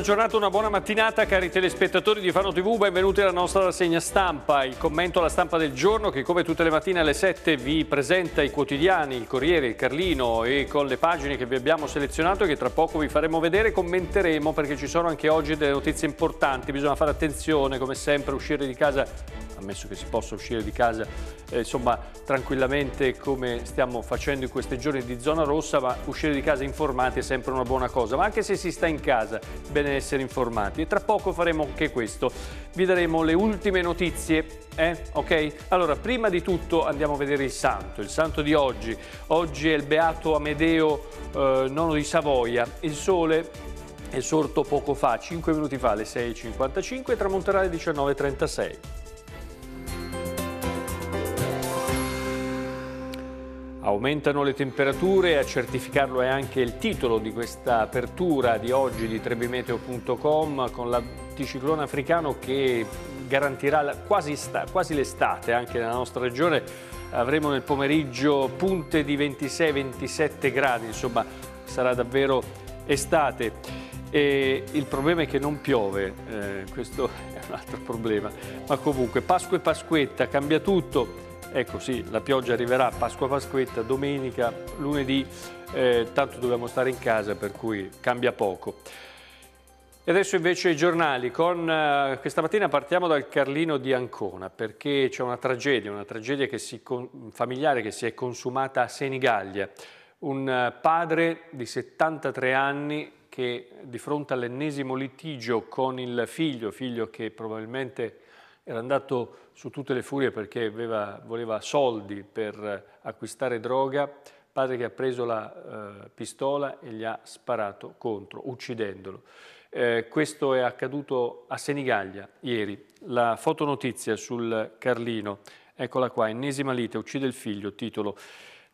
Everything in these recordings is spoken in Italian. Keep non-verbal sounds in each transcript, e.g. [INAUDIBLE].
buona giornata, una buona mattinata cari telespettatori di Fano TV, benvenuti alla nostra rassegna stampa, il commento alla stampa del giorno che come tutte le mattine alle 7 vi presenta i quotidiani, il Corriere, il Carlino e con le pagine che vi abbiamo selezionato e che tra poco vi faremo vedere commenteremo perché ci sono anche oggi delle notizie importanti, bisogna fare attenzione come sempre, uscire di casa ammesso che si possa uscire di casa eh, insomma, tranquillamente come stiamo facendo in questi giorni di zona rossa, ma uscire di casa informati è sempre una buona cosa, ma anche se si sta in casa, bene essere informati. E tra poco faremo anche questo, vi daremo le ultime notizie, eh? ok? Allora, prima di tutto andiamo a vedere il santo, il santo di oggi. Oggi è il beato Amedeo eh, nono di Savoia, il sole è sorto poco fa, 5 minuti fa alle 6.55 e tramonterà alle 19.36. Aumentano le temperature, a certificarlo è anche il titolo di questa apertura di oggi di trebimeteo.com con l'anticiclone africano che garantirà quasi, quasi l'estate anche nella nostra regione. Avremo nel pomeriggio punte di 26-27 gradi, insomma sarà davvero estate. E il problema è che non piove, eh, questo [LAUGHS] è un altro problema, ma comunque Pasqua e Pasquetta cambia tutto. Ecco sì, la pioggia arriverà Pasqua Pasquetta, domenica, lunedì, eh, tanto dobbiamo stare in casa per cui cambia poco. E adesso invece i giornali, con, eh, questa mattina partiamo dal Carlino di Ancona perché c'è una tragedia, una tragedia che si, familiare che si è consumata a Senigallia. Un eh, padre di 73 anni che di fronte all'ennesimo litigio con il figlio, figlio che probabilmente era andato su tutte le furie perché aveva, voleva soldi per acquistare droga, padre che ha preso la eh, pistola e gli ha sparato contro, uccidendolo. Eh, questo è accaduto a Senigallia ieri. La fotonotizia sul Carlino, eccola qua, ennesima lite, uccide il figlio, titolo.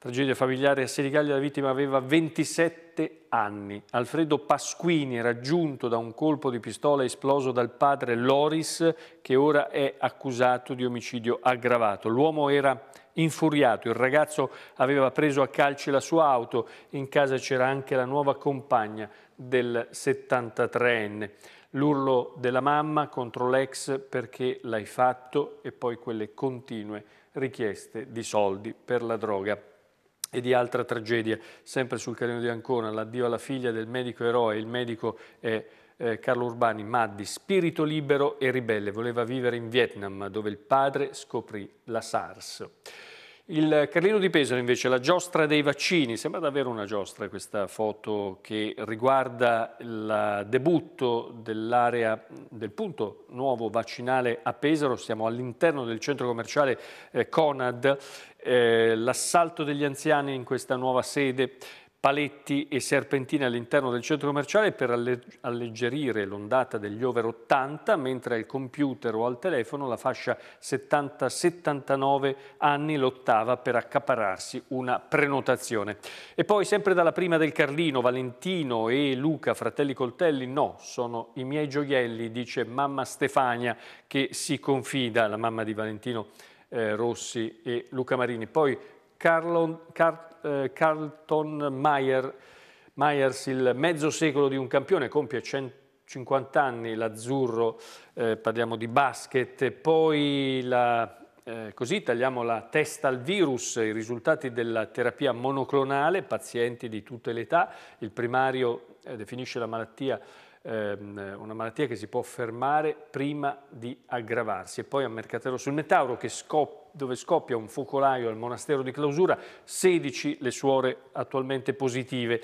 Tragedia familiare a Senigallia, la vittima aveva 27 anni. Alfredo Pasquini, raggiunto da un colpo di pistola esploso dal padre Loris, che ora è accusato di omicidio aggravato. L'uomo era infuriato, il ragazzo aveva preso a calci la sua auto, in casa c'era anche la nuova compagna del 73enne. L'urlo della mamma contro l'ex perché l'hai fatto e poi quelle continue richieste di soldi per la droga e di altra tragedia, sempre sul Carino di Ancona, l'addio alla figlia del medico eroe, il medico è eh, Carlo Urbani, Maddi, spirito libero e ribelle, voleva vivere in Vietnam dove il padre scoprì la SARS. Il Carlino di Pesaro invece, la giostra dei vaccini, sembra davvero una giostra questa foto che riguarda il debutto dell'area del punto nuovo vaccinale a Pesaro, siamo all'interno del centro commerciale eh, Conad, eh, l'assalto degli anziani in questa nuova sede, paletti e serpentine all'interno del centro commerciale per alleggerire l'ondata degli over 80, mentre al computer o al telefono la fascia 70-79 anni lottava per accapararsi una prenotazione. E poi sempre dalla prima del Carlino, Valentino e Luca, fratelli coltelli, no, sono i miei gioielli, dice mamma Stefania che si confida, la mamma di Valentino eh, Rossi e Luca Marini. Poi Carlo, Car eh, Carlton Mayer, Myers, il mezzo secolo di un campione, compie 150 anni l'azzurro, eh, parliamo di basket, poi la, eh, così tagliamo la testa al virus, i risultati della terapia monoclonale, pazienti di tutte le età, il primario eh, definisce la malattia ehm, una malattia che si può fermare prima di aggravarsi. E poi a Mercatello sul Metauro che scoppia dove scoppia un focolaio al monastero di clausura, 16 le suore attualmente positive.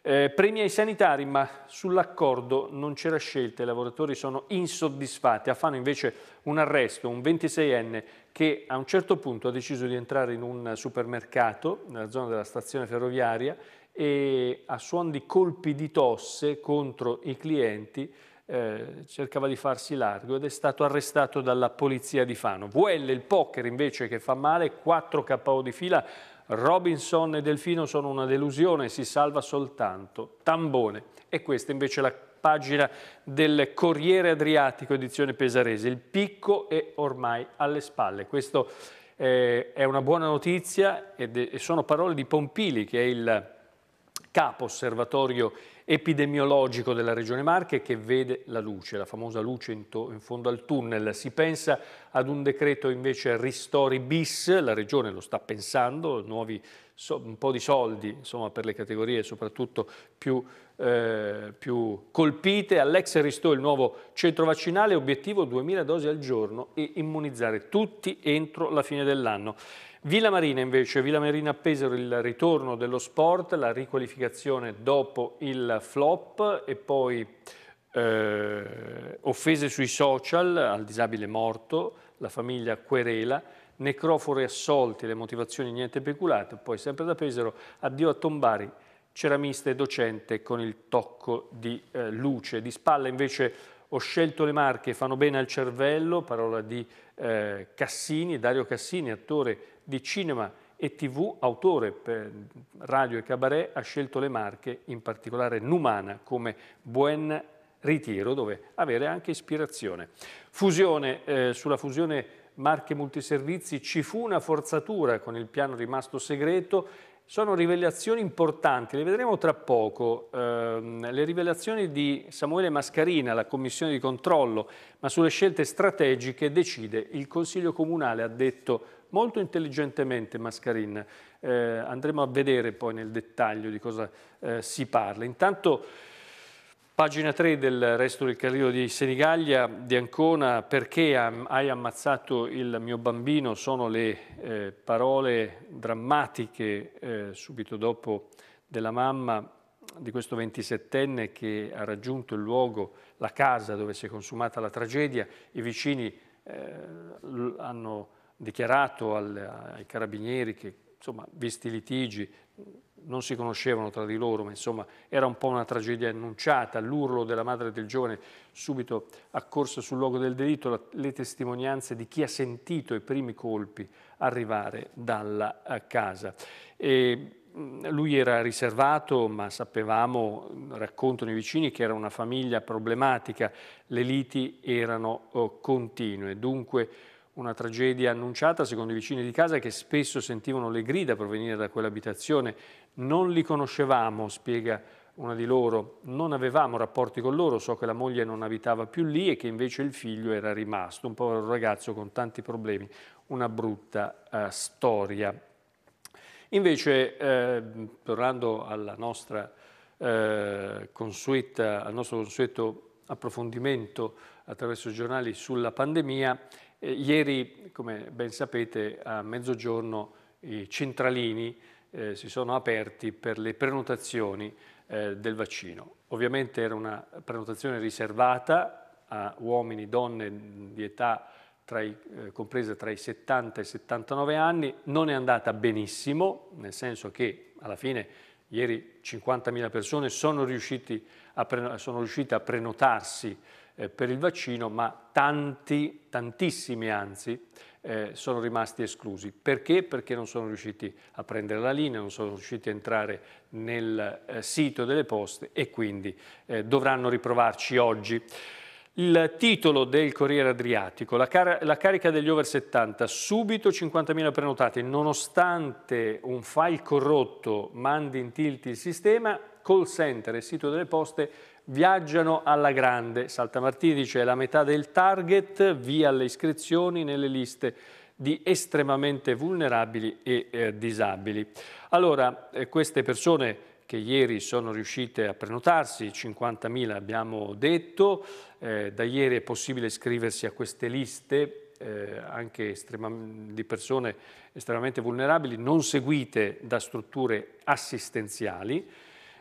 Eh, premi ai sanitari, ma sull'accordo non c'era scelta, i lavoratori sono insoddisfatti, A affanno invece un arresto, un 26enne che a un certo punto ha deciso di entrare in un supermercato nella zona della stazione ferroviaria e a suon di colpi di tosse contro i clienti eh, cercava di farsi largo ed è stato arrestato dalla polizia di Fano. VL, il poker invece che fa male, 4 KO di fila, Robinson e Delfino sono una delusione, si salva soltanto Tambone. E questa invece è la pagina del Corriere Adriatico, edizione pesarese. Il picco è ormai alle spalle. Questo eh, è una buona notizia e sono parole di Pompili, che è il capo osservatorio epidemiologico della Regione Marche che vede la luce, la famosa luce in, in fondo al tunnel. Si pensa ad un decreto invece ristori bis, la Regione lo sta pensando, nuovi un po' di soldi insomma, per le categorie soprattutto più, eh, più colpite. All'ex Ristori il nuovo centro vaccinale, obiettivo 2.000 dosi al giorno e immunizzare tutti entro la fine dell'anno. Villa Marina invece, Villa Marina Pesaro il ritorno dello sport, la riqualificazione dopo il flop e poi eh, offese sui social al disabile morto, la famiglia querela, necrofori assolti, le motivazioni niente peculate, poi sempre da Pesaro, addio a Tombari, ceramista e docente con il tocco di eh, luce. Di spalla invece ho scelto le marche, fanno bene al cervello, parola di eh, Cassini, Dario Cassini, attore di cinema e tv, autore per radio e cabaret, ha scelto le Marche, in particolare Numana, come buon ritiro dove avere anche ispirazione. Fusione, eh, sulla fusione Marche Multiservizi ci fu una forzatura con il piano rimasto segreto, sono rivelazioni importanti, le vedremo tra poco, eh, le rivelazioni di Samuele Mascarina, la commissione di controllo, ma sulle scelte strategiche decide il Consiglio Comunale, ha detto molto intelligentemente Mascarin. Eh, andremo a vedere poi nel dettaglio di cosa eh, si parla. Intanto pagina 3 del resto del carrino di Senigallia, di Ancona, perché hai ammazzato il mio bambino? Sono le eh, parole drammatiche eh, subito dopo della mamma di questo 27enne che ha raggiunto il luogo, la casa dove si è consumata la tragedia. I vicini eh, hanno dichiarato al, ai carabinieri che, insomma, visti i litigi, non si conoscevano tra di loro, ma insomma era un po' una tragedia annunciata, l'urlo della madre del giovane subito accorsa sul luogo del delitto, le testimonianze di chi ha sentito i primi colpi arrivare dalla eh, casa. E lui era riservato, ma sapevamo, raccontano i vicini, che era una famiglia problematica, le liti erano oh, continue, dunque una tragedia annunciata secondo i vicini di casa che spesso sentivano le grida provenire da quell'abitazione. Non li conoscevamo, spiega una di loro. Non avevamo rapporti con loro, so che la moglie non abitava più lì e che invece il figlio era rimasto, un povero ragazzo con tanti problemi, una brutta eh, storia. Invece, eh, tornando alla nostra, eh, consueta, al nostro consueto approfondimento attraverso i giornali sulla pandemia, eh, ieri, come ben sapete, a mezzogiorno i centralini eh, si sono aperti per le prenotazioni eh, del vaccino. Ovviamente era una prenotazione riservata a uomini, e donne di età tra i, eh, compresa tra i 70 e i 79 anni, non è andata benissimo, nel senso che alla fine ieri 50.000 persone sono, sono riuscite a prenotarsi eh, per il vaccino, ma tanti, tantissimi anzi, eh, sono rimasti esclusi. Perché? Perché non sono riusciti a prendere la linea, non sono riusciti a entrare nel eh, sito delle poste e quindi eh, dovranno riprovarci oggi. Il titolo del Corriere Adriatico, la, car la carica degli over 70, subito 50.000 prenotati, nonostante un file corrotto mandi in tilt il sistema, call center e sito delle poste viaggiano alla grande. Saltamartini dice la metà del target, via le iscrizioni nelle liste di estremamente vulnerabili e eh, disabili. Allora, eh, queste persone che ieri sono riuscite a prenotarsi, 50.000 abbiamo detto, eh, da ieri è possibile iscriversi a queste liste eh, anche di persone estremamente vulnerabili, non seguite da strutture assistenziali,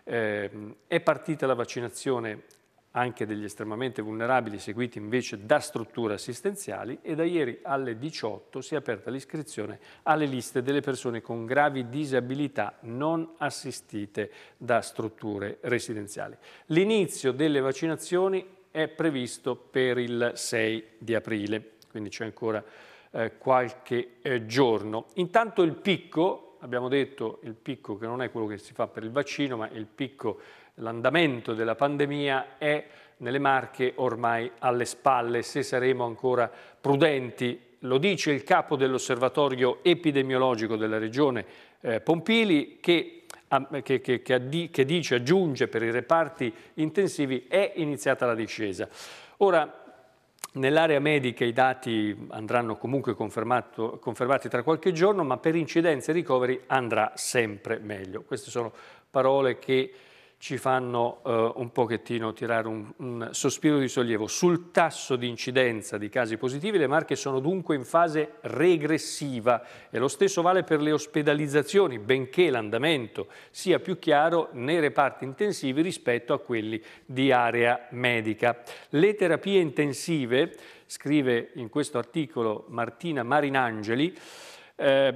eh, è partita la vaccinazione anche degli estremamente vulnerabili, seguiti invece da strutture assistenziali e da ieri alle 18 si è aperta l'iscrizione alle liste delle persone con gravi disabilità non assistite da strutture residenziali. L'inizio delle vaccinazioni è previsto per il 6 di aprile, quindi c'è ancora eh, qualche eh, giorno. Intanto il picco abbiamo detto il picco che non è quello che si fa per il vaccino, ma il picco, l'andamento della pandemia è nelle Marche ormai alle spalle, se saremo ancora prudenti. Lo dice il capo dell'osservatorio epidemiologico della regione eh, Pompili che, che, che, che dice, aggiunge per i reparti intensivi, è iniziata la discesa. Ora, Nell'area medica i dati andranno comunque confermati tra qualche giorno, ma per incidenze e ricoveri andrà sempre meglio. Queste sono parole che ci fanno eh, un pochettino tirare un, un, sospiro di sollievo. Sul tasso di incidenza di casi positivi le Marche sono dunque in fase regressiva e lo stesso vale per le ospedalizzazioni, benché l'andamento sia più chiaro nei reparti intensivi rispetto a quelli di area medica. Le terapie intensive, scrive in questo articolo Martina Marinangeli, eh,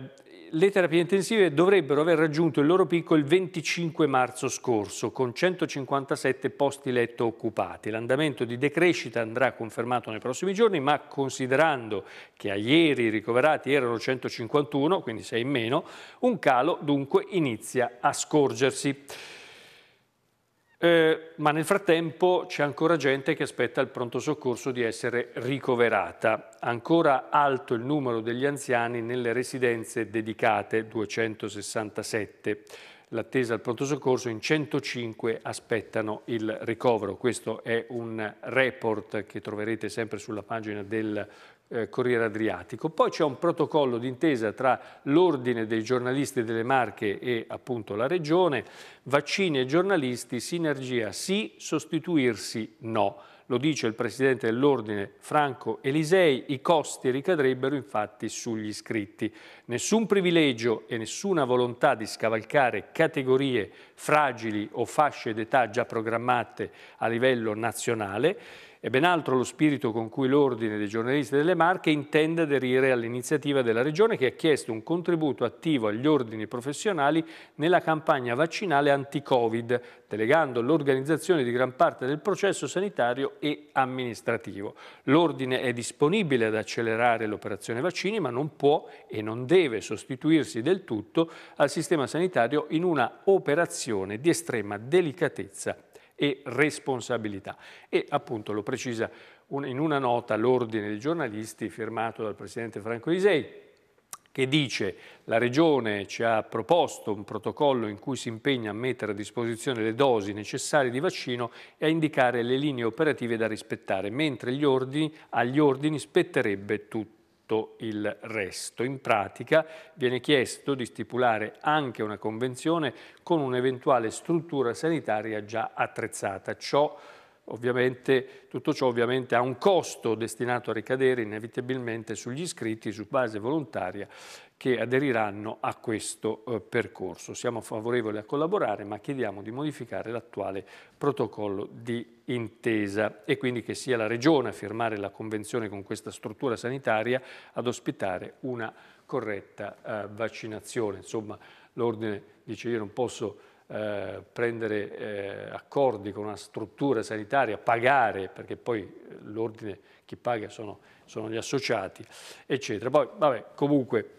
le terapie intensive dovrebbero aver raggiunto il loro picco il 25 marzo scorso, con 157 posti letto occupati. L'andamento di decrescita andrà confermato nei prossimi giorni, ma considerando che a ieri i ricoverati erano 151, quindi 6 in meno, un calo dunque inizia a scorgersi eh, ma nel frattempo c'è ancora gente che aspetta il pronto soccorso di essere ricoverata. Ancora alto il numero degli anziani nelle residenze dedicate, 267. L'attesa al pronto soccorso in 105 aspettano il ricovero. Questo è un report che troverete sempre sulla pagina del eh, Corriere Adriatico. Poi c'è un protocollo d'intesa tra l'Ordine dei giornalisti delle Marche e appunto la Regione, vaccini e giornalisti, sinergia sì, sostituirsi no. Lo dice il presidente dell'Ordine Franco Elisei, i costi ricadrebbero infatti sugli iscritti. Nessun privilegio e nessuna volontà di scavalcare categorie fragili o fasce d'età già programmate a livello nazionale è ben altro lo spirito con cui l'Ordine dei giornalisti delle Marche intende aderire all'iniziativa della Regione che ha chiesto un contributo attivo agli ordini professionali nella campagna vaccinale anti-Covid, delegando l'organizzazione di gran parte del processo sanitario e amministrativo. L'Ordine è disponibile ad accelerare l'operazione vaccini, ma non può e non deve sostituirsi del tutto al sistema sanitario in una operazione di estrema delicatezza e responsabilità. E appunto lo precisa in una nota l'ordine dei giornalisti firmato dal presidente Franco Isei che dice la Regione ci ha proposto un protocollo in cui si impegna a mettere a disposizione le dosi necessarie di vaccino e a indicare le linee operative da rispettare, mentre gli ordini, agli ordini spetterebbe tutto tutto il resto. In pratica viene chiesto di stipulare anche una convenzione con un'eventuale struttura sanitaria già attrezzata. Ciò Ovviamente, tutto ciò ovviamente ha un costo destinato a ricadere inevitabilmente sugli iscritti su base volontaria che aderiranno a questo eh, percorso. Siamo favorevoli a collaborare ma chiediamo di modificare l'attuale protocollo di intesa e quindi che sia la Regione a firmare la convenzione con questa struttura sanitaria ad ospitare una corretta eh, vaccinazione. Insomma l'Ordine dice io non posso eh, prendere eh, accordi con una struttura sanitaria, pagare, perché poi eh, l'ordine chi paga sono, sono, gli associati, eccetera. Poi, vabbè, comunque,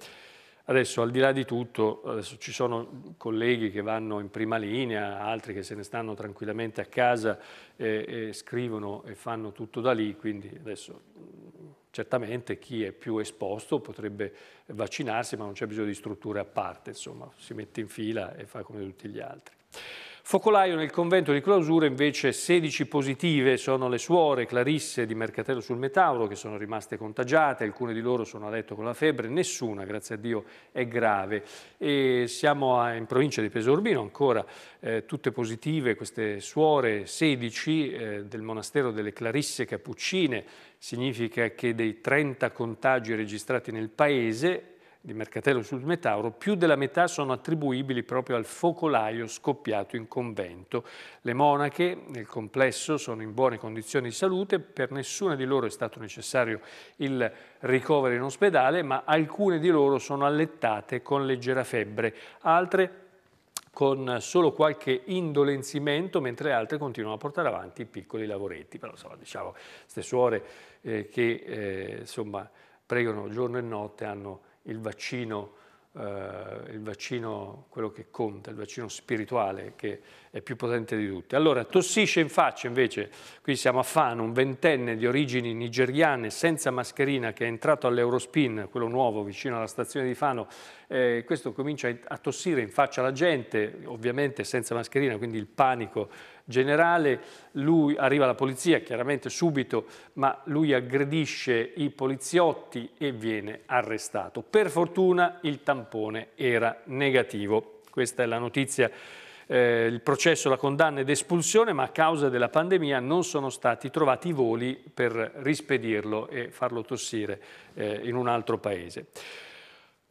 adesso al di là di tutto, adesso ci sono colleghi che vanno in prima linea, altri che se ne stanno tranquillamente a casa e, eh, e scrivono e fanno tutto da lì, quindi adesso Certamente chi è più esposto potrebbe vaccinarsi, ma non c'è bisogno di strutture a parte, insomma, si mette in fila e fa come tutti gli altri. Focolaio nel convento di clausura invece 16 positive sono le suore Clarisse di Mercatello sul Metauro che sono rimaste contagiate, alcune di loro sono a letto con la febbre, nessuna grazie a Dio è grave. E siamo a, in provincia di Pesorbino ancora eh, tutte positive queste suore 16 eh, del monastero delle Clarisse Cappuccine, significa che dei 30 contagi registrati nel paese di Mercatello sul Metauro, più della metà sono attribuibili proprio al focolaio scoppiato in convento. Le monache nel complesso sono in buone condizioni di salute, per nessuna di loro è stato necessario il ricovero in ospedale, ma alcune di loro sono allettate con leggera febbre, altre con solo qualche indolenzimento, mentre altre continuano a portare avanti i piccoli lavoretti. Però insomma, diciamo, queste suore eh, che eh, insomma, pregano giorno e notte hanno il vaccino, eh, il vaccino, quello che conta, il vaccino spirituale che è più potente di tutti. Allora, tossisce in faccia invece, qui siamo a Fano, un ventenne di origini nigeriane senza mascherina che è entrato all'Eurospin, quello nuovo vicino alla stazione di Fano, eh, questo comincia a tossire in faccia alla gente, ovviamente senza mascherina, quindi il panico generale, lui arriva alla polizia chiaramente subito, ma lui aggredisce i poliziotti e viene arrestato. Per fortuna il tampone era negativo, questa è la notizia eh, il processo, la condanna ed espulsione, ma a causa della pandemia non sono stati trovati i voli per rispedirlo e farlo tossire eh, in un altro paese.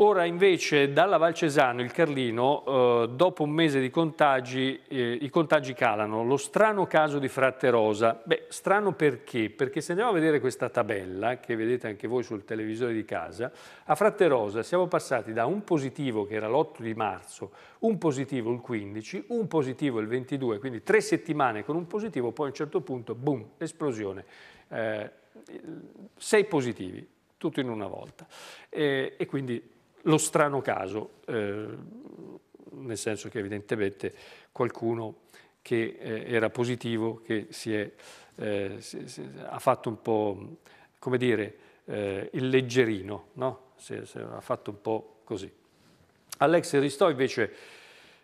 Ora invece dalla Valcesano, il Carlino, eh, dopo un mese di contagi, eh, i contagi calano. Lo strano caso di Fratte Rosa. Beh, strano perché? Perché se andiamo a vedere questa tabella, che vedete anche voi sul televisore di casa, a Fratte Rosa siamo passati da un positivo che era l'8 di marzo, un positivo il 15, un positivo il 22, quindi tre settimane con un positivo, poi a un certo punto, boom, esplosione. Eh, sei positivi, tutto in una volta. Eh, e quindi lo strano caso, eh, nel senso che evidentemente qualcuno che eh, era positivo, che si è, eh, si, si, ha fatto un po', come dire, eh, il leggerino, no? si, ha fatto un po' così. Alex Ristò invece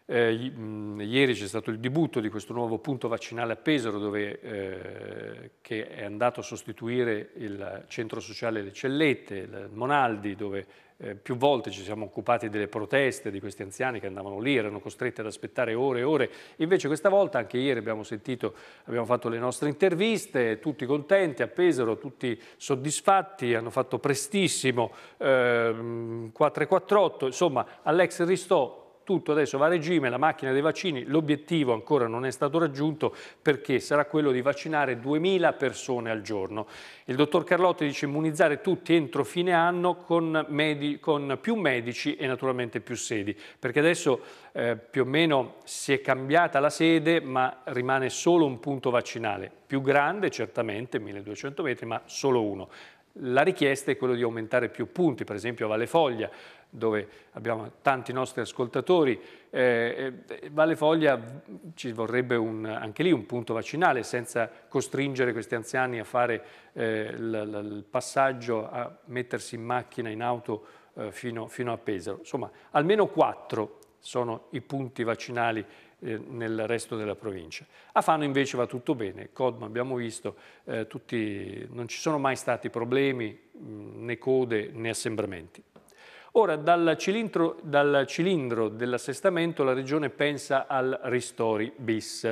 eh, ieri c'è stato il debutto di questo nuovo punto vaccinale a Pesaro dove, eh, che è andato a sostituire il centro sociale Le Cellette, il Monaldi, dove eh, più volte ci siamo occupati delle proteste di questi anziani che andavano lì, erano costretti ad aspettare ore e ore. Invece questa volta, anche ieri abbiamo sentito, abbiamo fatto le nostre interviste, tutti contenti a Pesaro, tutti soddisfatti, hanno fatto prestissimo, eh, 448, insomma all'ex Ristò tutto adesso va a regime, la macchina dei vaccini, l'obiettivo ancora non è stato raggiunto perché sarà quello di vaccinare 2.000 persone al giorno. Il dottor Carlotti dice immunizzare tutti entro fine anno con, med con più medici e naturalmente più sedi, perché adesso eh, più o meno si è cambiata la sede ma rimane solo un punto vaccinale, più grande certamente, 1200 metri, ma solo uno. La richiesta è quella di aumentare più punti, per esempio a Valle Foglia, dove abbiamo tanti nostri ascoltatori. Eh, eh, Valle Foglia ci vorrebbe un, anche lì un punto vaccinale senza costringere questi anziani a fare eh, il passaggio, a mettersi in macchina, in auto eh, fino, fino, a Pesaro. Insomma, almeno quattro sono i punti vaccinali eh, nel resto della provincia. A Fano invece va tutto bene, Codma abbiamo visto, eh, tutti, non ci sono mai stati problemi né code né assembramenti. Ora, dal cilindro, dal cilindro dell'assestamento la Regione pensa al Ristori bis.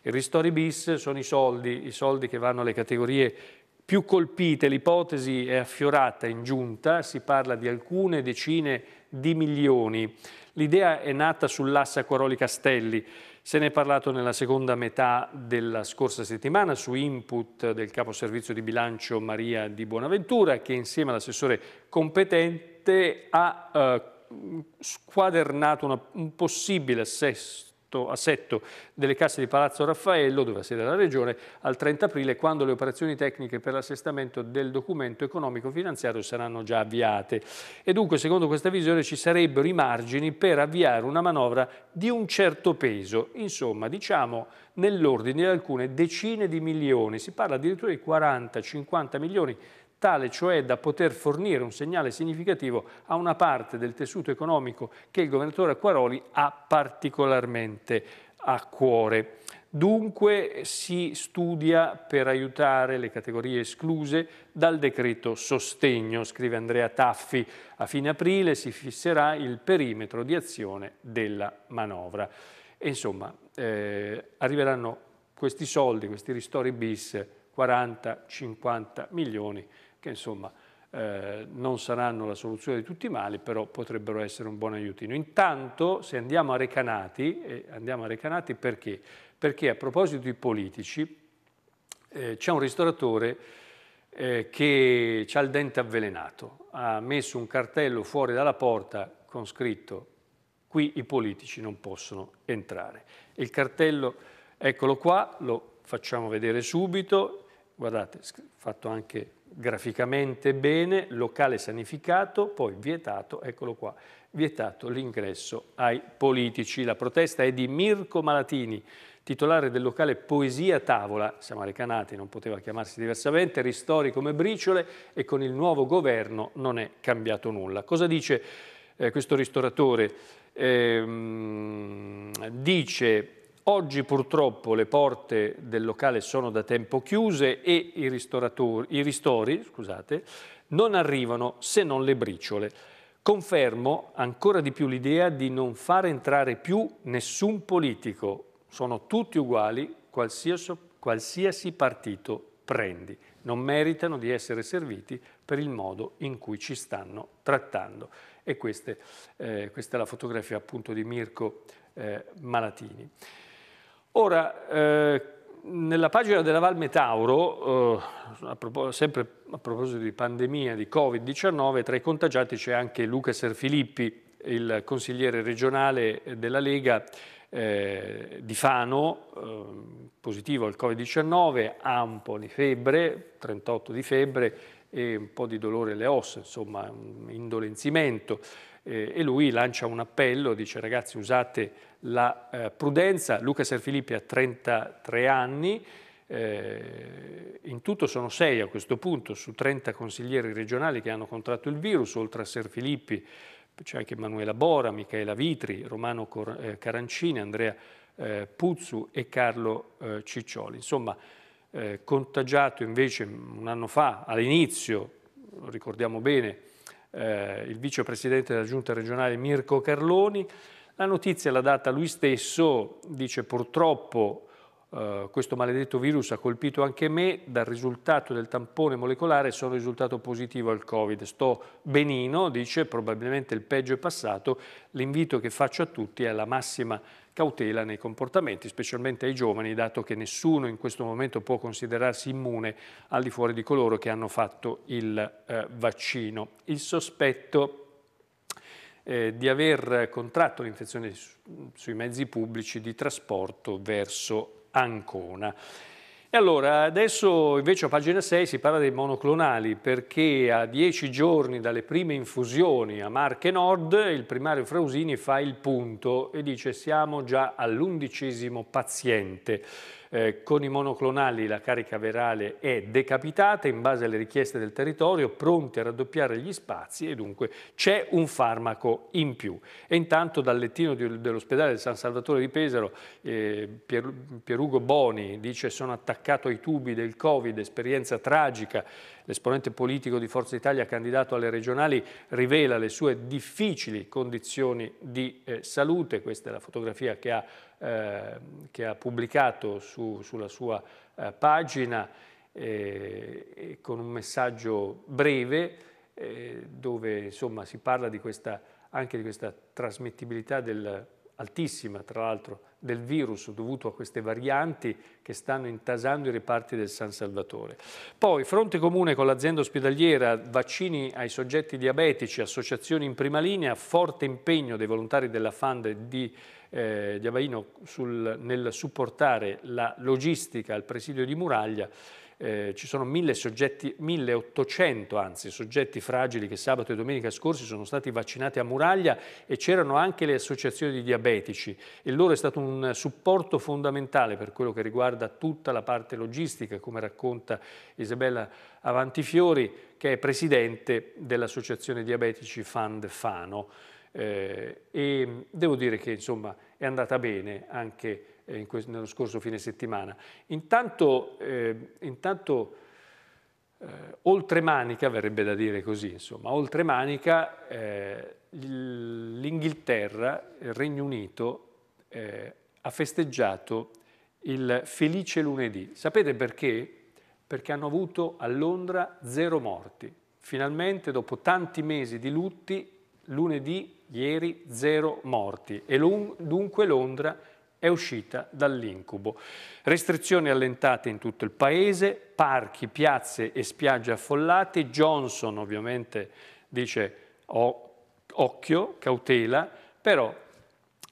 Il Ristori bis sono i soldi, i soldi che vanno alle categorie più colpite, l'ipotesi è affiorata in giunta, si parla di alcune decine di milioni. L'idea è nata sull'assa Quaroli Castelli, se ne è parlato nella seconda metà della scorsa settimana su input del capo servizio di bilancio Maria di Buonaventura che insieme all'assessore competente 2007 ha eh, squadernato una, un possibile assesto assetto delle casse di Palazzo Raffaello, dove ha sede la Regione, al 30 aprile, quando le operazioni tecniche per l'assestamento del documento economico-finanziario saranno già avviate. E dunque, secondo questa visione, ci sarebbero i margini per avviare una manovra di un certo peso, insomma, diciamo nell'ordine di alcune decine di milioni, si parla addirittura di 40-50 milioni tale cioè da poter fornire un segnale significativo a una parte del tessuto economico che il governatore Acquaroli ha particolarmente a cuore. Dunque si studia per aiutare le categorie escluse dal decreto sostegno, scrive Andrea Taffi. A fine aprile si fisserà il perimetro di azione della manovra. E insomma, eh, arriveranno questi soldi, questi ristori bis, 40-50 milioni che insomma eh, non saranno la soluzione di tutti i mali, però potrebbero essere un buon aiutino. Intanto, se andiamo a Recanati, eh, andiamo a Recanati perché? Perché a proposito di politici, eh, c'è un ristoratore eh, che ha il dente avvelenato, ha messo un cartello fuori dalla porta con scritto qui i politici non possono entrare. Il cartello, eccolo qua, lo facciamo vedere subito, guardate, fatto anche graficamente bene, locale sanificato, poi vietato, eccolo qua, vietato l'ingresso ai politici. La protesta è di Mirko Malatini, titolare del locale Poesia Tavola, siamo recanati, non poteva chiamarsi diversamente, ristori come briciole e con il nuovo governo non è cambiato nulla. Cosa dice eh, questo ristoratore? Eh, dice Oggi purtroppo le porte del locale sono da tempo chiuse e i, i ristori scusate, non arrivano se non le briciole. Confermo ancora di più l'idea di non far entrare più nessun politico. Sono tutti uguali, qualsiasi, qualsiasi partito prendi. Non meritano di essere serviti per il modo in cui ci stanno trattando. E queste, eh, questa è la fotografia appunto di Mirko eh, Malatini. Ora, eh, nella pagina della Val Metauro, eh, sempre a proposito di pandemia, di Covid-19, tra i contagiati c'è anche Luca Serfilippi, il consigliere regionale della Lega eh, di Fano, eh, positivo al Covid-19, ha un po' di febbre, 38 di febbre e un po' di dolore alle ossa, insomma un indolenzimento. Eh, e lui lancia un appello, dice ragazzi usate la eh, prudenza, Luca Serfilippi ha 33 anni, eh, in tutto sono 6 a questo punto su 30 consiglieri regionali che hanno contratto il virus, oltre a Serfilippi c'è anche Emanuela Bora, Michela Vitri, Romano Cor eh, Carancini, Andrea eh, Puzzu e Carlo eh, Ciccioli. Insomma, eh, contagiato invece un anno fa, all'inizio, ricordiamo bene, il vicepresidente della giunta regionale Mirko Carloni, la notizia l'ha data lui stesso, dice purtroppo eh, questo maledetto virus ha colpito anche me, dal risultato del tampone molecolare sono risultato positivo al Covid. Sto benino, dice, probabilmente il peggio è passato, l'invito che faccio a tutti è la massima cautela nei comportamenti, specialmente ai giovani, dato che nessuno in questo momento può considerarsi immune al di fuori di coloro che hanno fatto il eh, vaccino. Il sospetto eh, di aver contratto l'infezione su, sui mezzi pubblici di trasporto verso Ancona. E allora, adesso invece a pagina 6 si parla dei monoclonali perché a dieci giorni dalle prime infusioni a Marche Nord il primario Frausini fa il punto e dice siamo già all'undicesimo paziente. Eh, con i monoclonali la carica virale è decapitata in base alle richieste del territorio, pronti a raddoppiare gli spazi e dunque c'è un farmaco in più. E intanto dal lettino dell'ospedale del San Salvatore di Pesaro eh, Pier, Pierugo Boni dice sono attaccato ai tubi del Covid, esperienza tragica. L'esponente politico di Forza Italia candidato alle regionali rivela le sue difficili condizioni di eh, salute. Questa è la fotografia che ha Ehm, che ha pubblicato su, sulla sua eh, pagina eh, con un messaggio breve eh, dove insomma, si parla di questa, anche di questa trasmettibilità del, altissima tra l'altro del virus dovuto a queste varianti che stanno intasando i reparti del San Salvatore. Poi fronte comune con l'azienda ospedaliera, vaccini ai soggetti diabetici, associazioni in prima linea, forte impegno dei volontari della FAND di eh, Diabaino nel supportare la logistica al presidio di Muraglia eh, ci sono soggetti, 1800 anzi, soggetti fragili che sabato e domenica scorsi sono stati vaccinati a Muraglia e c'erano anche le associazioni di diabetici. Il loro è stato un supporto fondamentale per quello che riguarda tutta la parte logistica, come racconta Isabella Avantifiori, che è presidente dell'associazione diabetici Fund Fano. Eh, e devo dire che insomma, è andata bene anche eh, questo, nello scorso fine settimana. Intanto, eh, intanto eh, oltre manica, verrebbe da dire così, insomma, oltre manica eh, l'Inghilterra, il Regno Unito, eh, ha festeggiato il felice lunedì. Sapete perché? Perché hanno avuto a Londra zero morti. Finalmente, dopo tanti mesi di lutti, lunedì, ieri, zero morti. E dunque Londra è uscita dall'incubo. Restrizioni allentate in tutto il paese, parchi, piazze e spiagge affollate. Johnson ovviamente dice oh, occhio, cautela, però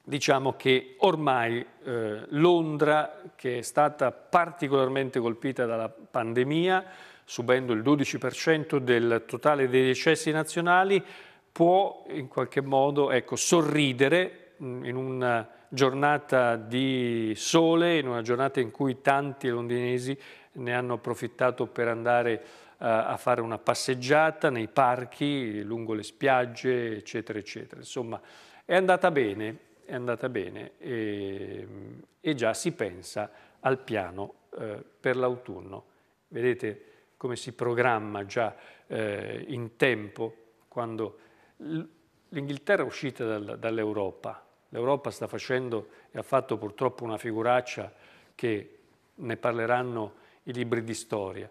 diciamo che ormai eh, Londra, che è stata particolarmente colpita dalla pandemia, subendo il 12% del totale dei decessi nazionali, può in qualche modo ecco, sorridere mm, in un giornata di sole, in una giornata in cui tanti londinesi ne hanno approfittato per andare eh, a fare una passeggiata nei parchi, lungo le spiagge, eccetera, eccetera. Insomma, è andata bene, è andata bene e, ehm, e già si pensa al piano eh, per l'autunno. Vedete come si programma già eh, in tempo quando l'Inghilterra è uscita dal, dall'Europa, L'Europa sta facendo e ha fatto purtroppo una figuraccia che ne parleranno i libri di storia.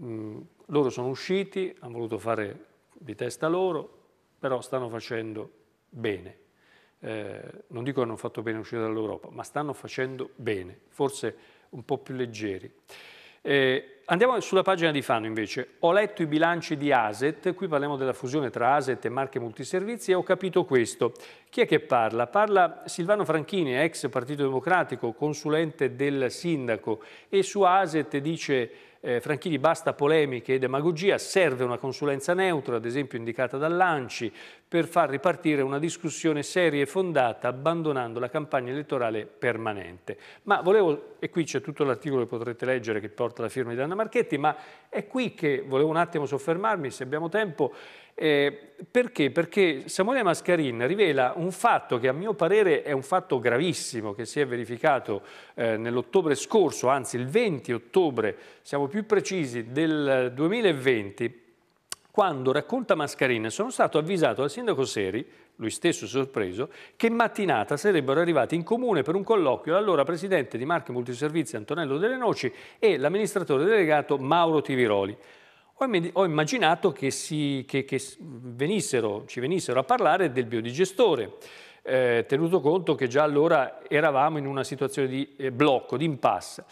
Mm, loro sono usciti, hanno voluto fare di testa loro, però stanno facendo bene. Eh, non dico che hanno fatto bene uscire dall'Europa, ma stanno facendo bene, forse un po' più leggeri. Eh, andiamo sulla pagina di Fano invece. Ho letto i bilanci di ASET, qui parliamo della fusione tra ASET e Marche Multiservizi e ho capito questo. Chi è che parla? Parla Silvano Franchini, ex Partito Democratico, consulente del sindaco e su ASET dice eh, Franchini basta polemiche e demagogia, serve una consulenza neutra, ad esempio indicata dall'Anci, per far ripartire una discussione seria e fondata, abbandonando la campagna elettorale permanente. Ma volevo, e qui c'è tutto l'articolo che potrete leggere che porta la firma di Anna Marchetti, ma è qui che volevo un attimo soffermarmi, se abbiamo tempo, eh, perché? Perché Samuele Mascarin rivela un fatto che a mio parere è un fatto gravissimo che si è verificato eh, nell'ottobre scorso, anzi il 20 ottobre, siamo più precisi, del 2020, quando, racconta Mascarin, sono stato avvisato dal sindaco Seri, lui stesso sorpreso, che mattinata sarebbero arrivati in comune per un colloquio l'allora presidente di Marche Multiservizi Antonello Delle Noci e l'amministratore delegato Mauro Tiviroli ho immaginato che, si, che, che venissero, ci venissero a parlare del biodigestore, eh, tenuto conto che già allora eravamo in una situazione di eh, blocco, di impasse.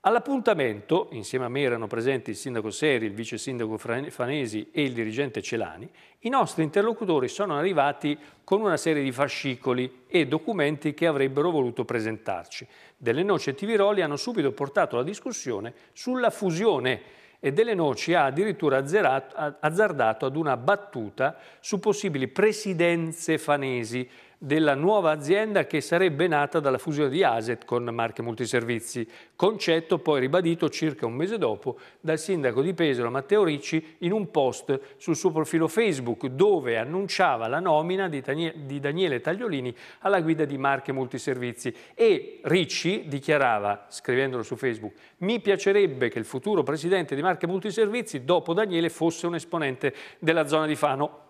All'appuntamento, insieme a me erano presenti il sindaco Seri, il vice sindaco Fanesi e il dirigente Celani, i nostri interlocutori sono arrivati con una serie di fascicoli e documenti che avrebbero voluto presentarci. Delle Noce e Tiviroli hanno subito portato la discussione sulla fusione e Delle Noci ha addirittura azzardato ad una battuta su possibili presidenze fanesi della nuova azienda che sarebbe nata dalla fusione di Aset con Marche Multiservizi, concetto poi ribadito circa un mese dopo dal sindaco di Pesaro Matteo Ricci in un post sul suo profilo Facebook dove annunciava la nomina di Daniele Tagliolini alla guida di Marche Multiservizi e Ricci dichiarava, scrivendolo su Facebook, mi piacerebbe che il futuro presidente di Marche Multiservizi dopo Daniele fosse un esponente della zona di Fano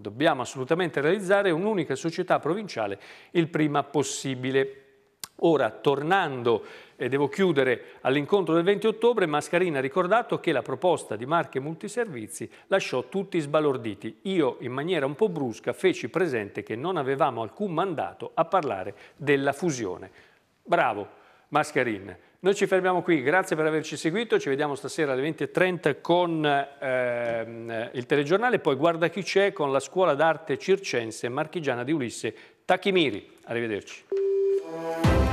Dobbiamo assolutamente realizzare un'unica società provinciale il prima possibile. Ora, tornando, e devo chiudere, all'incontro del 20 ottobre, Mascarina ha ricordato che la proposta di Marche Multiservizi lasciò tutti sbalorditi. Io, in maniera un po' brusca, feci presente che non avevamo alcun mandato a parlare della fusione. Bravo, Mascarin. Noi ci fermiamo qui, grazie per averci seguito, ci vediamo stasera alle 20.30 con ehm, il telegiornale, poi guarda chi c'è con la scuola d'arte circense marchigiana di Ulisse Tachimiri. Arrivederci.